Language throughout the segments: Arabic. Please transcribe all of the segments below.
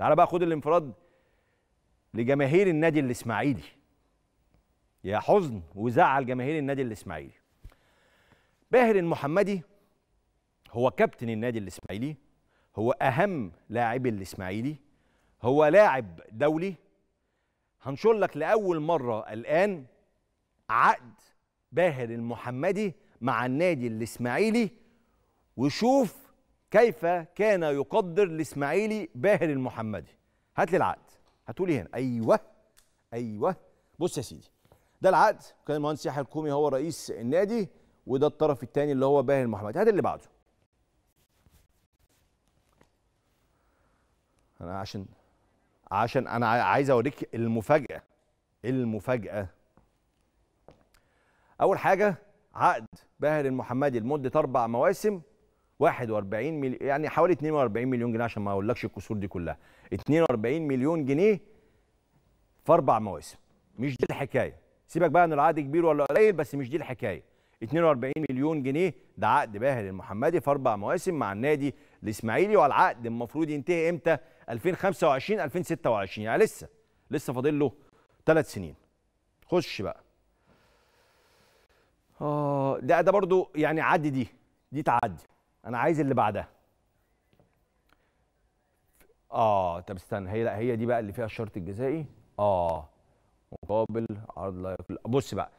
تعال بقى خد الانفراد لجماهير النادي الاسماعيلي يا حزن وزعل جماهير النادي الاسماعيلي باهر المحمدي هو كابتن النادي الاسماعيلي هو اهم لاعبي الاسماعيلي هو لاعب دولي هنشر لك لاول مره الان عقد باهر المحمدي مع النادي الاسماعيلي وشوف كيف كان يقدر الاسماعيلي باهر المحمدي هات لي العقد هتقولي هنا ايوه ايوه بص يا سيدي ده العقد كان المهندس يحيى الكومي هو رئيس النادي وده الطرف الثاني اللي هو باهر المحمدي هات اللي بعده انا عشان عشان انا عايز اوريك المفاجاه المفاجاه اول حاجه عقد باهر المحمدي لمده اربع مواسم 41 مليون يعني حوالي 42 مليون جنيه عشان ما اقولكش الكسور دي كلها 42 مليون جنيه في اربع مواسم مش دي الحكايه سيبك بقى ان العقد كبير ولا قليل بس مش دي الحكايه 42 مليون جنيه ده عقد باهر المحمدي في اربع مواسم مع النادي الاسماعيلي والعقد المفروض ينتهي امتى 2025 2026 يعني لسه لسه فاضل له 3 سنين خش بقى اه ده ده برضو يعني عدي دي دي تعدي انا عايز اللي بعدها اه طب استنى هي لا هي دي بقى اللي فيها الشرط الجزائي اه مقابل عرض لا يقل بص بقى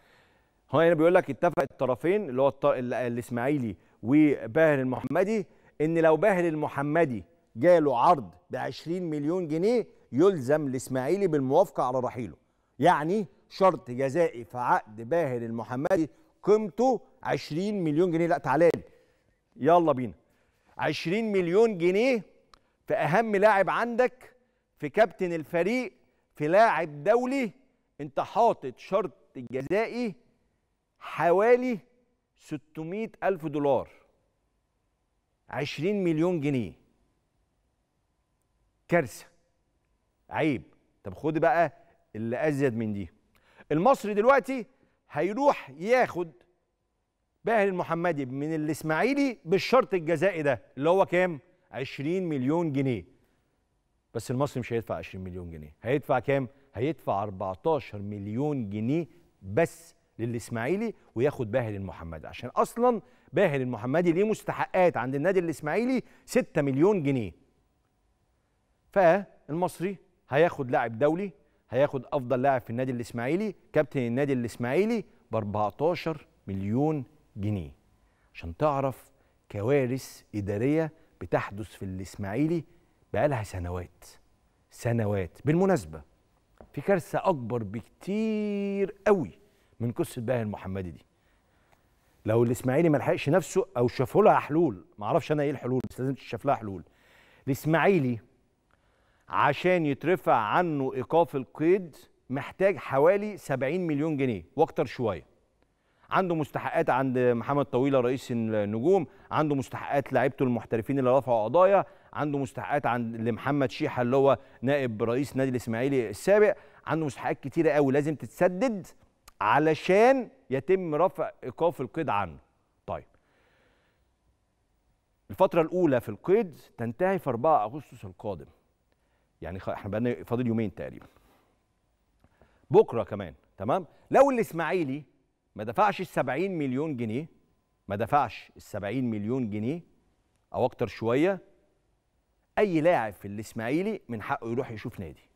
هو هنا بيقول لك اتفق الطرفين اللي هو الاسماعيلي وباهر المحمدي ان لو باهر المحمدي جاله عرض ب 20 مليون جنيه يلزم الاسماعيلي بالموافقه على رحيله يعني شرط جزائي في عقد باهر المحمدي قيمته 20 مليون جنيه لا تعالى لي يلا بينا 20 مليون جنيه في اهم لاعب عندك في كابتن الفريق في لاعب دولي انت حاطط شرط جزائي حوالي 600 ألف دولار 20 مليون جنيه كارثة عيب طب خد بقى اللي أزيد من دي المصري دلوقتي هيروح ياخد باهر المحمدي من الاسماعيلي بالشرط الجزائي ده اللي هو كام 20 مليون جنيه بس المصري مش هيدفع 20 مليون جنيه هيدفع كام هيدفع 14 مليون جنيه بس للاسماعيلي وياخد باهر المحمدي عشان اصلا باهر المحمدي ليه مستحقات عند النادي الاسماعيلي 6 مليون جنيه فالمصري هياخد لاعب دولي هياخد افضل لاعب في النادي الاسماعيلي كابتن النادي الاسماعيلي ب 14 مليون جنيه عشان تعرف كوارث إدارية بتحدث في الإسماعيلي بقالها سنوات سنوات بالمناسبة في كارثة أكبر بكتير قوي من قصة باهي المحمدي دي لو الإسماعيلي ما لحقش نفسه أو شافوا لها حلول ما أعرفش أنا إيه الحلول بس لازم تشاف لها حلول الإسماعيلي عشان يترفع عنه إيقاف القيد محتاج حوالي 70 مليون جنيه وأكتر شوية عنده مستحقات عند محمد طويله رئيس النجوم عنده مستحقات لعيبته المحترفين اللي رفعوا قضايا عنده مستحقات عند لمحمد شيحه اللي هو نائب رئيس نادي الاسماعيلي السابق عنده مستحقات كتيره قوي لازم تتسدد علشان يتم رفع ايقاف القيد عنه طيب الفتره الاولى في القيد تنتهي في 4 اغسطس القادم يعني احنا بقى فاضل يومين تقريبا بكره كمان تمام لو الاسماعيلي ما دفعش ال 70 مليون جنيه ما دفعش ال 70 مليون جنيه او اكتر شويه اي لاعب في الاسماعيلي من حقه يروح يشوف نادي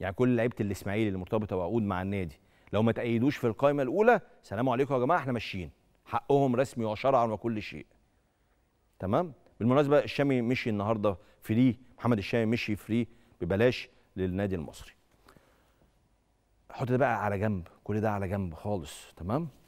يعني كل لعيبه الاسماعيلي اللي مرتبطه بعقود مع النادي لو ما تأيدوش في القائمه الاولى سلام عليكم يا جماعه احنا ماشيين حقهم رسمي وشرعا وكل شيء تمام بالمناسبه الشامي مشي النهارده فري محمد الشامي مشي فري ببلاش للنادي المصري حط ده بقى على جنب كل ده على جنب خالص تمام